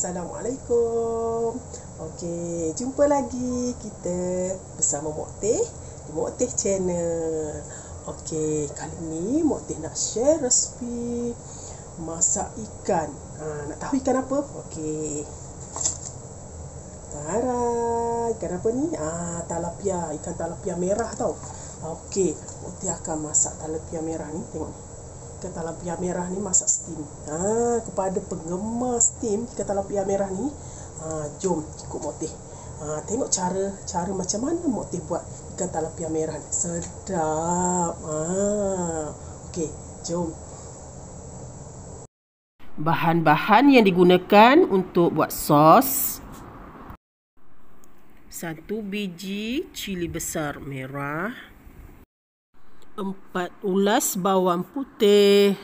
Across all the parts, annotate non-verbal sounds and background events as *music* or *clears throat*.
Assalamualaikum. Okey, jumpa lagi kita bersama Mokteh di Mokteh Channel. Okey, kali ni Mokteh nak share resipi masak ikan. Ha, nak tahu ikan apa? Okey. Tara, ikan apa ni? Ah, ha, talapia, ikan talapia merah tau. Okey, Mokteh akan masak talapia merah ni. Tengok ni ikan talapia merah ni masak steam. Ha, kepada penggemar steam ikan talapia merah ni, ha, jom ikut motif. Ha, tengok cara cara macam mana motif buat ikan talapia merah ni. Sedap. Ha. Okey, jom. Bahan-bahan yang digunakan untuk buat sos. Satu biji cili besar merah empat ulas bawang putih.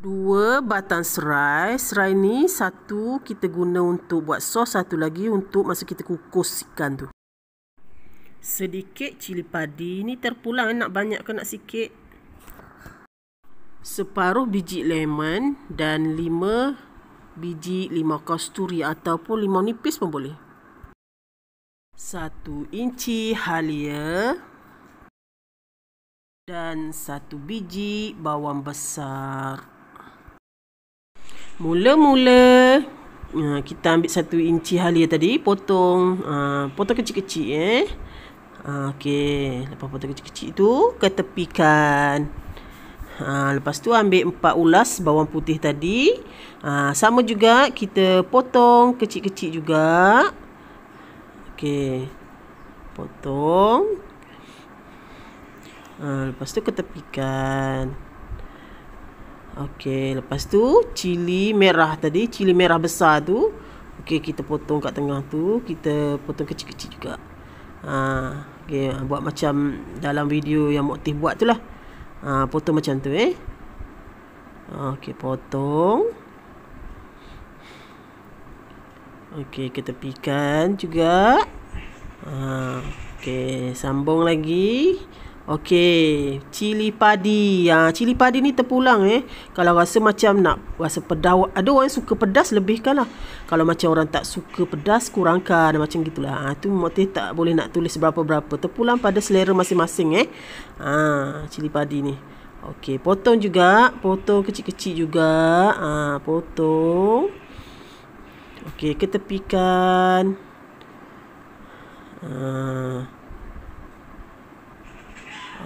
Dua batang serai. Serai ni satu kita guna untuk buat sos, satu lagi untuk masa kita kukus ikan tu. Sedikit cili padi ni terpulang eh, nak banyak ke nak sikit. Separuh biji lemon dan lima biji lima kasturi ataupun limau nipis pun boleh. Satu inci halia dan satu biji bawang besar. Mula-mula uh, kita ambil satu inci halia tadi, potong, uh, potong kecil-kecil eh. Ah, okey, lepas potong kecil-kecil tu, ketepikan. Ha, lepas tu ambil empat ulas bawang putih tadi. Ha, sama juga kita potong kecil-kecil juga. Okey. Potong ha, Lepas tu ketepikan Okey, lepas tu cili merah tadi, cili merah besar tu. Okey, kita potong kat tengah tu, kita potong kecil-kecil juga. Ha, okey, buat macam dalam video yang Motif buat tu lah. Ha, potong macam tu eh. Okey, potong. Okey, kita pikan juga. Ha, okey, sambung lagi. Okey, cili padi. Ha, cili padi ni terpulang eh. Kalau rasa macam nak rasa pedas, ada orang suka pedas lah. Kalau macam orang tak suka pedas kurangkan macam gitulah. Ha tu motif tak boleh nak tulis berapa-berapa. Terpulang pada selera masing-masing eh. Ha cili padi ni. Okey, potong juga, potong kecil-kecil juga. Ha potong. Okey, ketepikan. Ha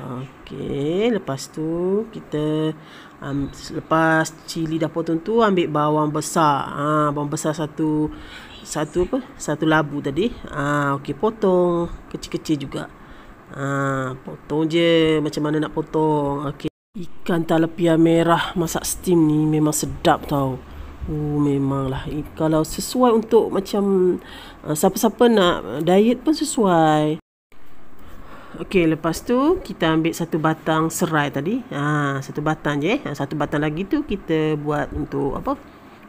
Okey, lepas tu kita um, lepas cili dah potong tu ambil bawang besar. Ha, bawang besar satu satu apa? Satu labu tadi. Ha, okey, potong kecil-kecil juga. Ha, potong je macam mana nak potong. Okey. Ikan talapia merah masak steam ni memang sedap tau. oh Uh, memanglah kalau sesuai untuk macam uh, siapa-siapa nak diet pun sesuai Okey, lepas tu kita ambil satu batang serai tadi. Ha, satu batang je. Eh. Ha, satu batang lagi tu kita buat untuk apa?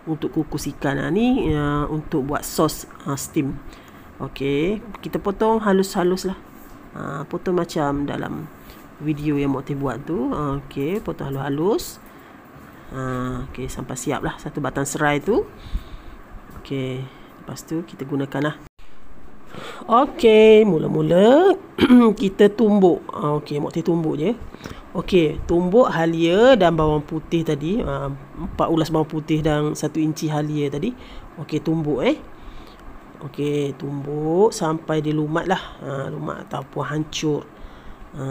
Untuk kukus ikan ha, ni ha, untuk buat sos ha, steam. Okey, kita potong halus-halus lah. Ha, potong macam dalam video yang Mokti buat tu. Ha, Okey, potong halus-halus. Ha, Okey, sampai siap lah satu batang serai tu. Okey, lepas tu kita gunakan lah. Okey, mula-mula *clears throat* kita tumbuk. Ah, okey, mak tumbuk je. Okey, tumbuk halia dan bawang putih tadi. Ah, empat ulas bawang putih dan satu inci halia tadi. Okey, tumbuk eh. Okey, tumbuk sampai dia lumat lah. Ha, lumat ataupun hancur. Ha.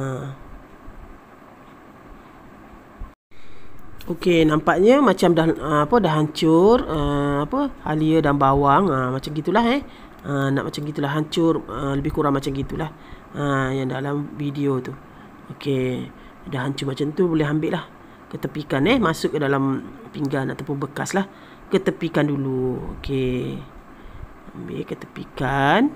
Okey, nampaknya macam dah apa dah hancur uh, apa halia dan bawang uh, macam gitulah eh. Ah, nak macam gitulah hancur uh, lebih kurang macam gitulah uh, yang dalam video tu okey dah hancur macam tu boleh ambil lah ketepikan eh masuk ke dalam pinggan ataupun bekas lah ketepikan dulu okey ambil ketepikan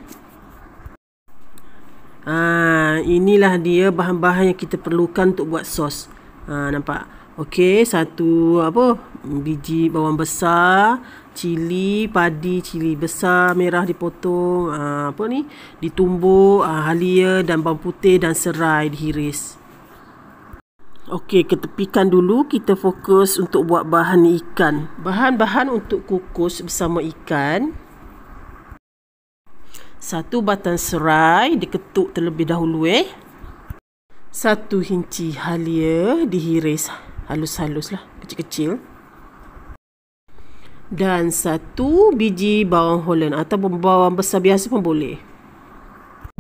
Ha, inilah dia bahan-bahan yang kita perlukan untuk buat sos. Ha, nampak? Okey, satu apa? Biji bawang besar, cili padi cili besar merah dipotong aa, ah, apa ni ditumbuk aa, ah, halia dan bawang putih dan serai dihiris Okey, ketepikan dulu kita fokus untuk buat bahan ikan. Bahan-bahan untuk kukus bersama ikan. Satu batang serai diketuk terlebih dahulu eh. Satu hinci halia dihiris halus-halus lah, kecil-kecil dan satu biji bawang holland atau bawang besar biasa pun boleh.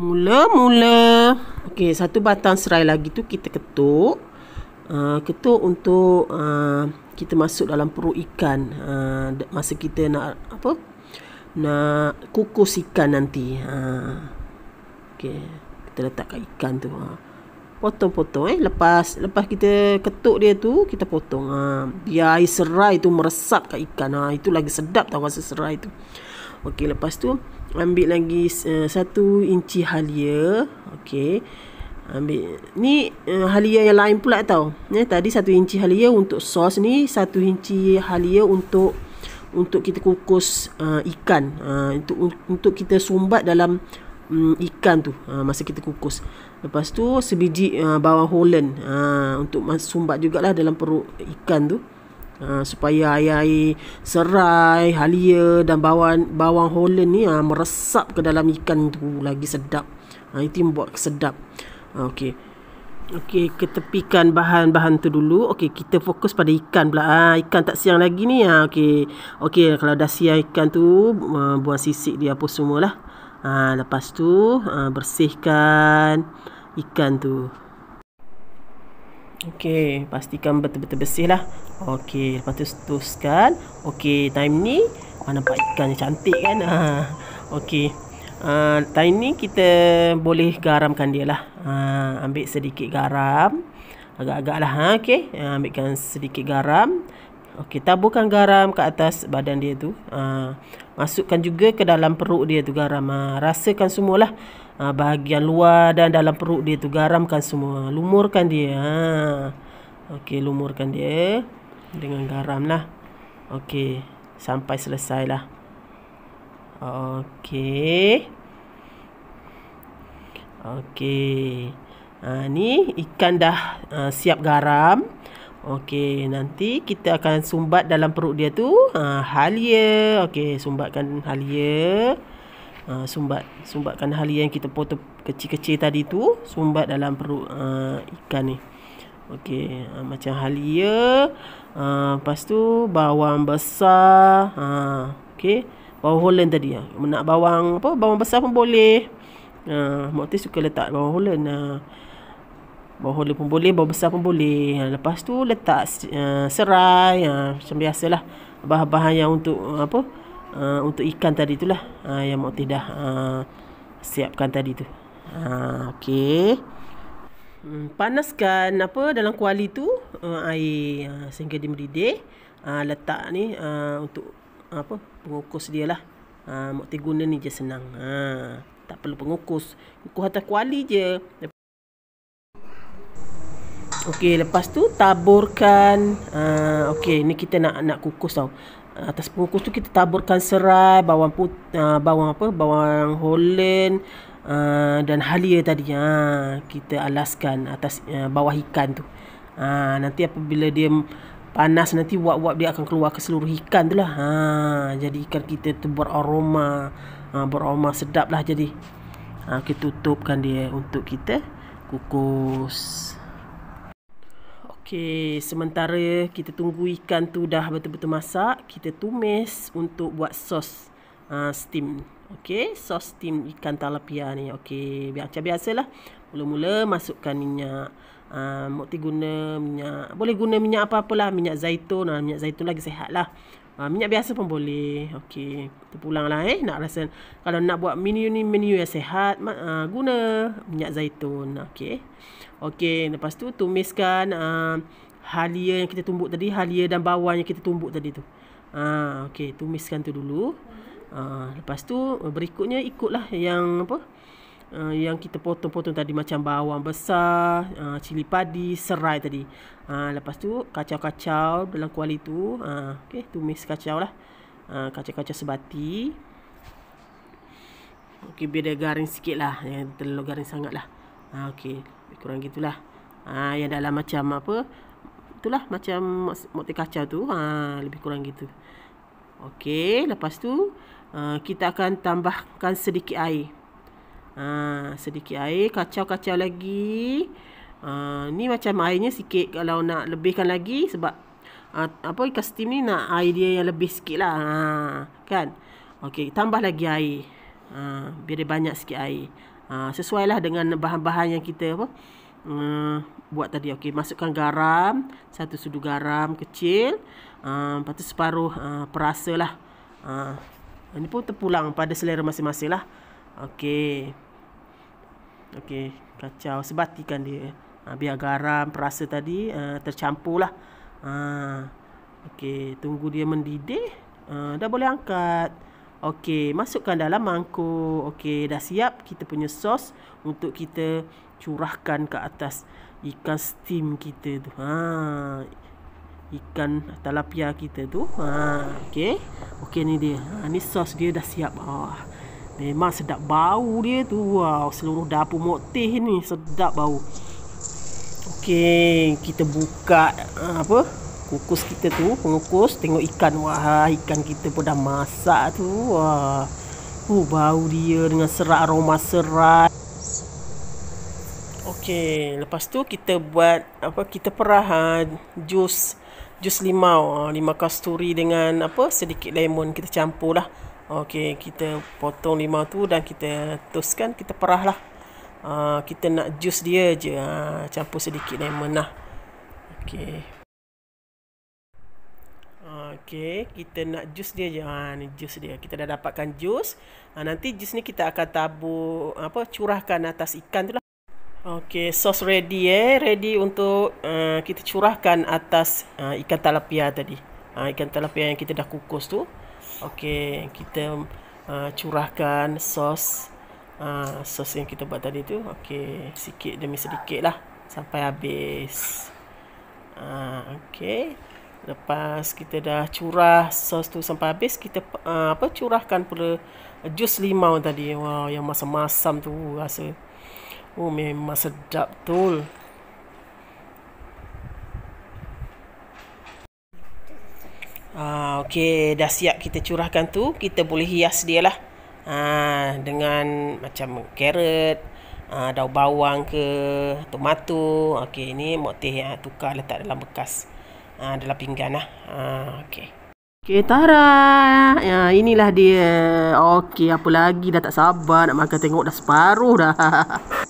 Mula-mula. Okey, satu batang serai lagi tu kita ketuk. Uh, ketuk untuk uh, kita masuk dalam perut ikan uh, masa kita nak apa? Nak kukus ikan nanti. Ha. Uh, Okey, kita letakkan ikan tu. Uh potong-potong eh lepas lepas kita ketuk dia tu kita potong ha biar air serai tu meresap kat ikan ha itu lagi sedap tau rasa serai tu okey lepas tu ambil lagi uh, satu inci halia okey ambil ni uh, halia yang lain pula tau ya eh, tadi satu inci halia untuk sos ni satu inci halia untuk untuk kita kukus uh, ikan uh, untuk untuk kita sumbat dalam mm, ikan tu ha, masa kita kukus Lepas tu sebiji uh, bawang holland uh, untuk sumbat jugalah dalam perut ikan tu. Uh, supaya air-air serai, halia dan bawang bawang holland ni uh, meresap ke dalam ikan tu lagi sedap. Uh, itu membuat sedap. Uh, Okey. Okey, ketepikan bahan-bahan tu dulu. Okey, kita fokus pada ikan pula. ha, ikan tak siang lagi ni. Ah, ha, okey. Okey, kalau dah siang ikan tu, uh, buang sisik dia apa semualah. Ha, lepas tu ha, bersihkan ikan tu. Okey, pastikan betul-betul bersih lah. Okey, lepas tu tuskan. Okey, time ni ha, nampak ikan cantik kan? Ha, Okey. Ha, time ni kita boleh garamkan dia lah. Ha, ambil sedikit garam. Agak-agak lah. Ha, Okey, ha, ambilkan sedikit garam. Okey, taburkan garam ke atas badan dia tu. Ha, masukkan juga ke dalam perut dia tu garam. Ha, rasakan semualah. Ha, bahagian luar dan dalam perut dia tu garamkan semua. Lumurkan dia. Ha. Okey, lumurkan dia dengan garam lah. Okey, sampai selesai lah. Okey. Okey. Ha, ni ikan dah uh, siap garam. Okey, nanti kita akan sumbat dalam perut dia tu. Ha, halia. Ya. Okey, sumbatkan halia. Ya. Ha, sumbat. Sumbatkan halia ya yang kita potong kecil-kecil tadi tu. Sumbat dalam perut ha, ikan ni. Okey, ha, macam halia. Ha, lepas tu, bawang besar. Ha, Okey, bawang holland tadi. Ha. Nak bawang apa? Bawang besar pun boleh. Ha, Mokti suka letak bawang holland. Ha bawang hola pun boleh bawang besar pun boleh ha, lepas tu letak uh, serai uh, macam biasalah bahan-bahan yang untuk uh, apa uh, untuk ikan tadi tu lah uh, yang mak dah uh, siapkan tadi tu uh, okey hmm, panaskan apa dalam kuali tu uh, air uh, sehingga dia mendidih uh, letak ni uh, untuk uh, apa pengukus dia lah uh, mak guna ni je senang uh, tak perlu pengukus kukus atas kuali je Okey, lepas tu taburkan uh, Okey, ni kita nak nak kukus tau Atas pengukus tu kita taburkan serai Bawang put, uh, bawang apa? Bawang holen uh, Dan halia tadi ha, Kita alaskan atas uh, bawah ikan tu ha, Nanti apabila dia panas Nanti wap-wap dia akan keluar ke seluruh ikan tu lah ha, Jadi ikan kita tu beraroma ha, Beraroma sedap lah jadi ha, Kita tutupkan dia untuk kita Kukus Okey, sementara kita tunggu ikan tu dah betul-betul masak, kita tumis untuk buat sos uh, steam. Okey, sos steam ikan talapia ni. Okey, biasa biasalah. Mula-mula masukkan minyak. Ah, Mokti guna minyak Boleh guna minyak apa-apalah Minyak zaitun uh, Minyak zaitun lagi sehat lah uh, ah, Minyak biasa pun boleh Okay Terpulang lah eh Nak rasa Kalau nak buat menu ni Menu yang sehat uh, Guna minyak zaitun okey. Okey, Lepas tu tumiskan uh, Halia yang kita tumbuk tadi Halia dan bawang yang kita tumbuk tadi tu Ah, uh, Okay Tumiskan tu dulu uh, Lepas tu Berikutnya ikutlah Yang apa uh, yang kita potong-potong tadi macam bawang besar, uh, cili padi, serai tadi. Uh, lepas tu kacau-kacau dalam kuali tu. Uh, okay, tumis kacau lah. Uh, kacau-kacau sebati. Okay, biar dia garing sikit lah. Yang terlalu garing sangat lah. Ha, uh, okay, kurang gitulah. Ha, uh, yang dalam macam apa? Itulah macam mokte kacau tu. uh, lebih kurang gitu. Okey, lepas tu uh, kita akan tambahkan sedikit air. Ha, sedikit air. Kacau-kacau lagi. Ha, ni macam airnya sikit kalau nak lebihkan lagi sebab ha, apa ikan steam ni nak air dia yang lebih sikit lah. Ha, kan? okay tambah lagi air. Ha, biar dia banyak sikit air. Ha, sesuailah dengan bahan-bahan yang kita apa? Hmm, buat tadi okay masukkan garam satu sudu garam kecil ha, lepas tu separuh ha, perasa lah ha, uh, ini pun terpulang pada selera masing-masing lah okey Okey, kacau sebatikan dia. Ha, biar garam perasa tadi uh, ah, tercampur lah. Ha, ah, Okey, tunggu dia mendidih. Uh, dah boleh angkat. Okey, masukkan dalam mangkuk. Okey, dah siap kita punya sos untuk kita curahkan ke atas ikan steam kita tu. Ha, ikan talapia kita tu. Ha, okey. Okey ni dia. Ha, ni sos dia dah siap. Ha. Oh. Memang eh, sedap bau dia tu. Wow, seluruh dapur moktih ni sedap bau. Okey, kita buka eh, apa? Kukus kita tu, pengukus tengok ikan. Wah, ikan kita pun dah masak tu. Wah. Uh, bau dia dengan serat aroma serat. Okey, lepas tu kita buat apa? Kita perah ha, jus jus limau, ha, limau kasturi dengan apa? Sedikit lemon kita campur lah. Okey, kita potong limau tu dan kita tuskan, kita perah lah. Uh, kita nak jus dia je. Uh, campur sedikit lemon lah. Okey. Okey, kita nak jus dia je. Ha, ni jus dia. Kita dah dapatkan jus. Ha, nanti jus ni kita akan tabur, apa, curahkan atas ikan tu lah. Okey, sos ready eh. Ready untuk uh, kita curahkan atas uh, ikan talapia tadi. Uh, ikan talapia yang kita dah kukus tu. Okey, kita uh, curahkan sos uh, sos yang kita buat tadi tu. Okey, sikit demi sedikit lah sampai habis. Uh, Okey. Lepas kita dah curah sos tu sampai habis, kita uh, apa curahkan pula uh, jus limau tadi. Wow, yang masam-masam tu rasa. Oh, memang sedap betul. Ah, okey, dah siap kita curahkan tu, kita boleh hias dia lah. Ah, dengan macam carrot, ah, daun bawang ke, tomato. Okey, ini motif yang tukar letak dalam bekas. Ah, dalam pinggan lah. Ah, okey. Okey, Tara. Ya, inilah dia. Okey, apa lagi? Dah tak sabar nak makan tengok. Dah separuh dah. Uh,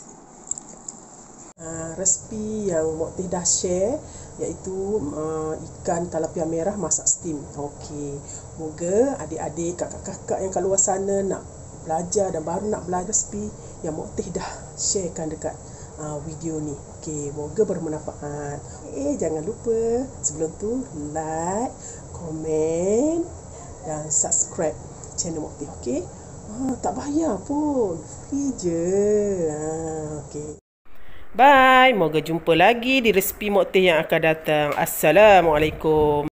*laughs* ah, resipi yang Mok Teh dah share iaitu uh, ikan talapia merah masak steam. Okey. Moga adik-adik, kakak-kakak yang kat luar sana nak belajar dan baru nak belajar resipi yang Moktih dah sharekan dekat uh, video ni. Okey, moga bermanfaat. Eh, jangan lupa sebelum tu like, komen dan subscribe channel Moktih, okey? Ah, tak bayar pun. Free je. Ah, okey. Bye. Moga jumpa lagi di resipi Mok yang akan datang. Assalamualaikum.